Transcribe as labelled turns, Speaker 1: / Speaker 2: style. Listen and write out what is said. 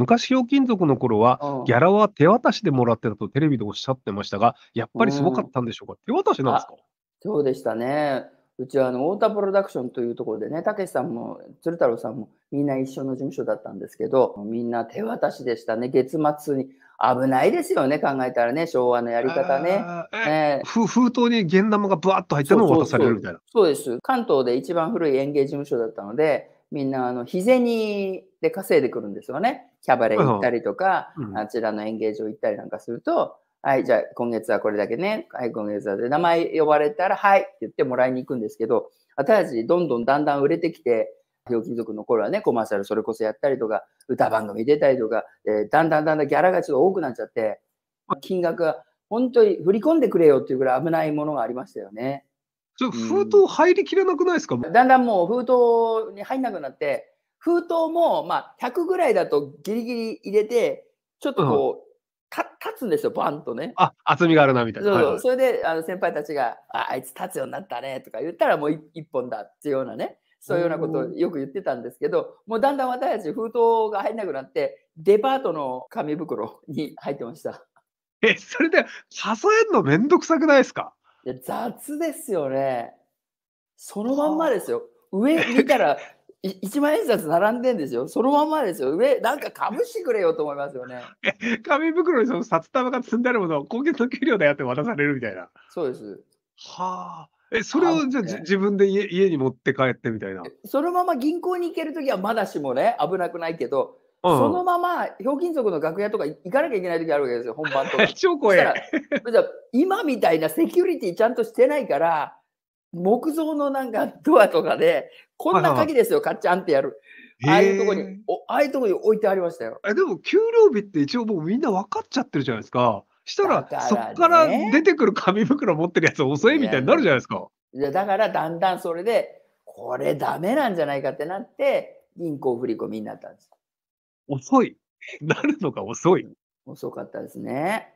Speaker 1: 昔、ひ金属の頃は、ギャラは手渡しでもらってたとテレビでおっしゃってましたが、やっぱりすごかったんでしょうか手渡しなんですかそうでしたね。うちはあの太田プロダクションというところでね、たけしさんも鶴太郎さんもみんな一緒の事務所だったんですけど、みんな手渡しでしたね。月末に危ないですよね、考えたらね、昭和のやり方ね。え、えふ封筒にゲン玉がぶわっと入ったのを渡されるみたいな。そうです。関東で一番古い園芸事務所だったので、みんなあの日銭で稼いでくるんですよね。キャバレー行ったりとか、うん、あちらの演芸場行ったりなんかすると、はい、じゃあ今月はこれだけね、はい、今月はで名前呼ばれたら、はいって言ってもらいに行くんですけど、私たちどんどんだんだん売れてきて、ひょ族の頃はね、コマーシャルそれこそやったりとか、歌番組出たりとか、えー、だんだんだんだんギャラがちょっと多くなっちゃって、金額が本当に振り込んでくれよっていうぐらい危ないものがありましたよね。ちょ封筒入りきれなくないですか、うん、だんだんもう封筒に入んなくなって、封筒も、まあ、100ぐらいだとギリギリ入れて、ちょっとこう、た立つんですよ、バンとね。あ厚みがあるなみたいな。そうそうはいはいそれであの先輩たちがあ、あいつ立つようになったねとか言ったらもう一一本だっていうようなね、そういうようなことをよく言ってたんですけど、もうだんだん私たち封筒が入らなくなって、デパートの紙袋に入ってました。え、それで数えるのめんどくさくないですかいや雑ですよね。そのまんまですよ。上見たら1万円札並んでんですよ。そのままですよ。上、なんかかぶしてくれよと思いますよね。紙袋にその札束が積んであるものを今月の給料だよって渡されるみたいな。そうです。はあ。え、それをじゃ、ね、自分で家家に持って帰ってみたいな。そのまま銀行に行けるときはまだしもね、危なくないけど、うん、そのままひょうきん族の楽屋とか行かなきゃいけない時あるわけですよ、本番とか。超怖い。今みたいなセキュリティちゃんとしてないから、木造のなんかドアとかでこんな鍵ですよ、カッチャンってやる。ああいうとこに、ああいうとこに置いてありましたよ。えでも給料日って一応もうみんな分かっちゃってるじゃないですか。したら、らね、そこから出てくる紙袋持ってるやつ遅いみたいになるじゃないですか。いやだからだんだんそれで、これダメなんじゃないかってなって、銀行振り込みになったんです。遅い。なるのが遅い。遅かったですね。